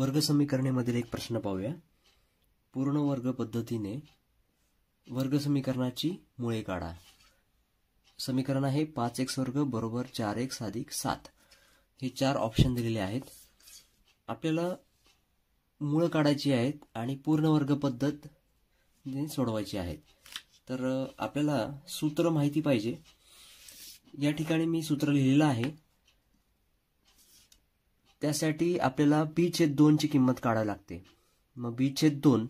वर्गसमीकरणेमधील एक प्रश्न पाहूया पूर्ण वर्ग पद्धतीने वर्गसमीकरणाची मुळे काढा समीकरण आहे पाच एक्स वर्ग बरोबर चार एक्स अधिक सात हे चार ऑप्शन दिलेले आहेत आपल्याला मुळं काढायची आहेत आणि पूर्ण वर्ग पद्धत सोडवायची आहेत तर आपल्याला सूत्र माहिती पाहिजे या ठिकाणी मी सूत्र लिहिलेलं आहे त्यासाठी आपल्याला बी छेद दोनची किंमत काढावी लागते मग बी छेद दोन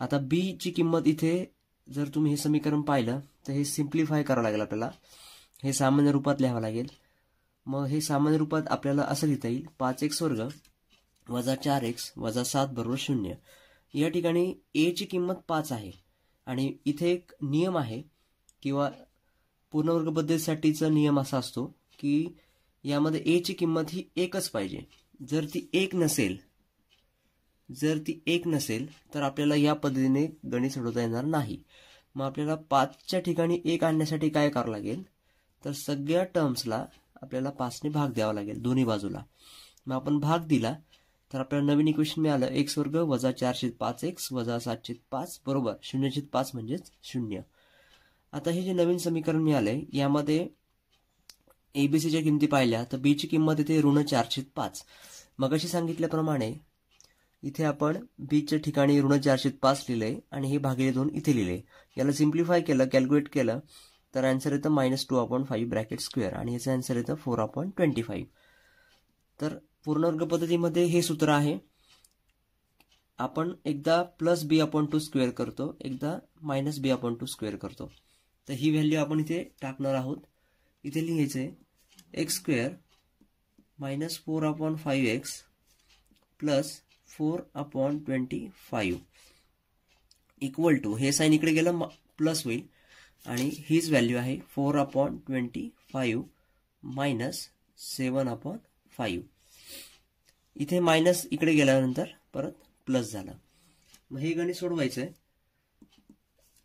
आता बीची किंमत इथे जर तुम्ही हे समीकरण पाहिलं तर हे सिम्प्लिफाय करावं लागेल आपल्याला हे सामान्य रूपात लिहावं लागेल मग हे सामान्य रूपात आपल्याला असं लिहिता येईल पाच एक्स वर्ग वजा चार एक्स वजा सात बरोबर शून्य या ठिकाणी एची किंमत पाच आहे आणि इथे एक नियम आहे किंवा पूर्णवर्ग नियम असा असतो की यामध्ये एची किंमत ही एकच पाहिजे जर ती एक नसेल जर ती एक नसेल तर आपल्याला या पद्धतीने गणित सोडवता येणार नाही मग आपल्याला पाचच्या ठिकाणी एक आणण्यासाठी काय करावं लागेल तर सगळ्या टर्म्सला आपल्याला पाचने भाग द्यावा लागेल दोन्ही बाजूला मग आपण भाग दिला तर आपल्याला नवीन इक्वेशन मिळालं एक्स वर्ग वजा चारशे पाच एक्स वजा सातशे पाच बरोबर शून्यशे पाच म्हणजेच शून्य आता हे जे नवीन समीकरण मिळाले यामध्ये एबीसीच्या किमती पाहिल्या तर बीची किंमत इथे ऋण चारशे पाच मगाशी सांगितल्याप्रमाणे इथे आपण बीच्या ठिकाणी ऋण चारशे पाच लिहिले आणि हे भागिले दोन इथे लिहिले याला सिम्प्लिफाय केलं कॅल्क्युलेट केलं तर आन्सर येतं minus two upon five bracket square आणि याचं आन्सर येतं फोर अपॉइंट ट्वेंटी फाईव्ह तर पूर्णवर्ग पद्धतीमध्ये हे सूत्र आहे आपण एकदा plus B upon two square करतो एकदा minus B upon two square करतो तर ही व्हॅल्यू आपण इथे टाकणार आहोत इथे लिहायचं आहे X square minus four upon five X plus four upon twenty five equal to हे साईन इकडे गेलं प्लस होईल आणि हीच व्हॅल्यू आहे four upon twenty five minus seven upon five इथे मायनस इकडे गेल्यानंतर परत प्लस झालं मग हे गणित सोडवायचं आहे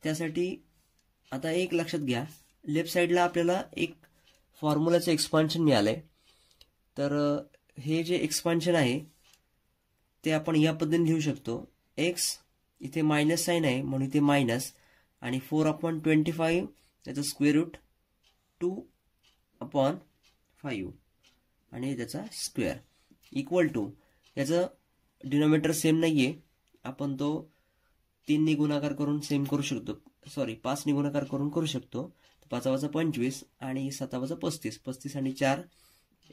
त्यासाठी आता एक लक्षात घ्या लेफ्ट साईडला आपल्याला एक फॉर्म्युलाचं एक्सपान्शन मिळालं आहे तर हे जे एक्सपान्शन आहे ते आपण या पद्धतीने लिहू शकतो एक्स इथे मायनस साईन आहे म्हणून इथे मायनस आणि फोर अपॉन ट्वेंटी फाईव्ह त्याचं square root two upon five आणि त्याचा स्क्वेअर इक्वल टू याचं डिनॉमिनेटर सेम नाही आहे आपण तो तीनने गुणाकार करून सेम करू शकतो सॉरी पाचने गुणाकार करून करू शकतो पाचावाचा पंचवीस आणि वाजा पस्तीस पस्तीस आणि चार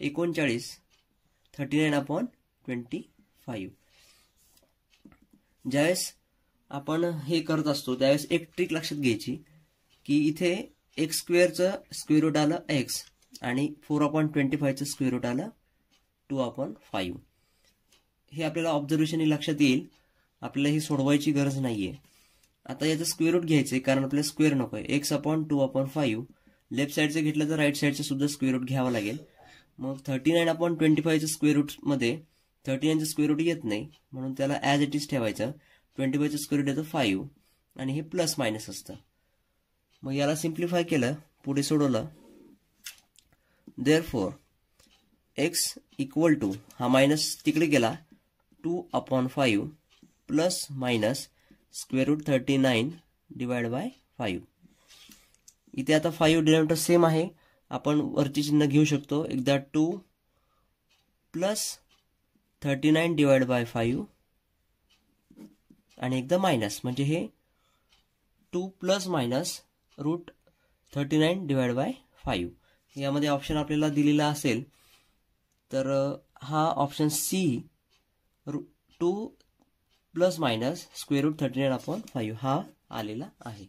एकोणचाळीस thirty nine upon twenty five ज्यावेळेस आपण हे करत असतो त्यावेळेस एक ट्रिक लक्षात घ्यायची की इथे एक्स स्क्वेअरचं स्क्वेअर रूट आलं एक्स आणि फोर अपॉन ट्वेंटी फायचं स्क्वेअर रूट आलं टू अपॉन फाईव्ह हे आपल्याला ऑब्झर्वेशन हे लक्षात येईल आपल्याला ही सोडवायची गरज नाही आहे आता याचं स्क्वेअर रूट घ्यायचं आहे कारण आपल्याला स्क्वेअर नको आहे X upon two upon five left साईडचं घेतलं तर राईट साईडचं सुद्धा स्क्वेअर रूट घ्यावं लागेल मग थर्टी नाईन अपॉन ट्वेंटी फाईव्हच्या स्क्वेअर रूटमध्ये थर्टी नाईनचं स्क्वेअर रूट येत नाही म्हणून त्याला ॲज इट इज ठेवायचं ट्वेंटी फायचं स्क्वेअर रूट येतं फाईव्ह आणि हे प्लस मायनस असतं मग याला सिम्प्लिफाय केलं पुढे सोडवलं there four X equal to हा मायनस तिकडे गेला two upon five plus minus square root thirty nine divide by five इथे आता फाईव्ह डिनॉमिनेटर सेम आहे आपण वरती चिन्ह घेऊ शकतो एकदा two plus thirty nine divide by five आणि एकदा मायनस म्हणजे हे two plus minus root thirty nine divide by five यामध्ये ऑप्शन आपल्याला दिलेला असेल तर हा ऑप्शन सी रू two plus minus square root thirty nine upon five हा आलेला आहे